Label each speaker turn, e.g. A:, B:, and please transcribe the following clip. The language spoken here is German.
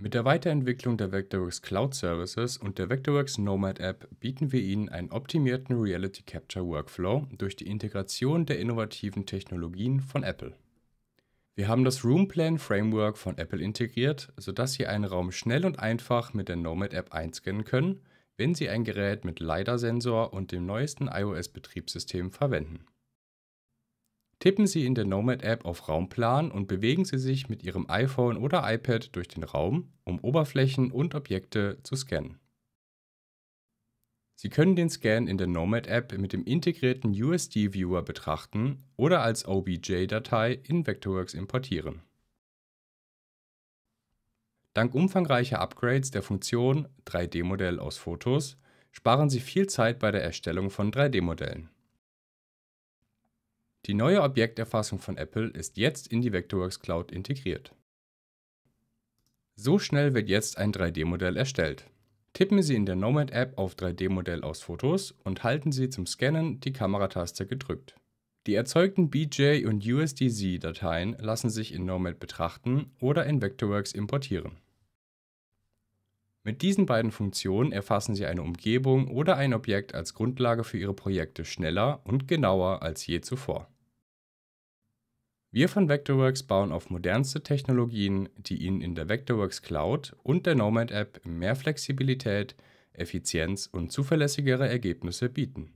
A: Mit der Weiterentwicklung der Vectorworks Cloud Services und der Vectorworks Nomad App bieten wir Ihnen einen optimierten Reality Capture Workflow durch die Integration der innovativen Technologien von Apple. Wir haben das Roomplan Framework von Apple integriert, sodass Sie einen Raum schnell und einfach mit der Nomad App einscannen können, wenn Sie ein Gerät mit LiDAR-Sensor und dem neuesten iOS-Betriebssystem verwenden. Tippen Sie in der Nomad-App auf Raumplan und bewegen Sie sich mit Ihrem iPhone oder iPad durch den Raum, um Oberflächen und Objekte zu scannen. Sie können den Scan in der Nomad-App mit dem integrierten USD-Viewer betrachten oder als OBJ-Datei in Vectorworks importieren. Dank umfangreicher Upgrades der Funktion 3D-Modell aus Fotos sparen Sie viel Zeit bei der Erstellung von 3D-Modellen. Die neue Objekterfassung von Apple ist jetzt in die Vectorworks Cloud integriert. So schnell wird jetzt ein 3D-Modell erstellt. Tippen Sie in der Nomad-App auf 3D-Modell aus Fotos und halten Sie zum Scannen die Kamerataste gedrückt. Die erzeugten BJ- und USDZ-Dateien lassen sich in Nomad betrachten oder in Vectorworks importieren. Mit diesen beiden Funktionen erfassen Sie eine Umgebung oder ein Objekt als Grundlage für Ihre Projekte schneller und genauer als je zuvor. Wir von Vectorworks bauen auf modernste Technologien, die Ihnen in der Vectorworks Cloud und der Nomad App mehr Flexibilität, Effizienz und zuverlässigere Ergebnisse bieten.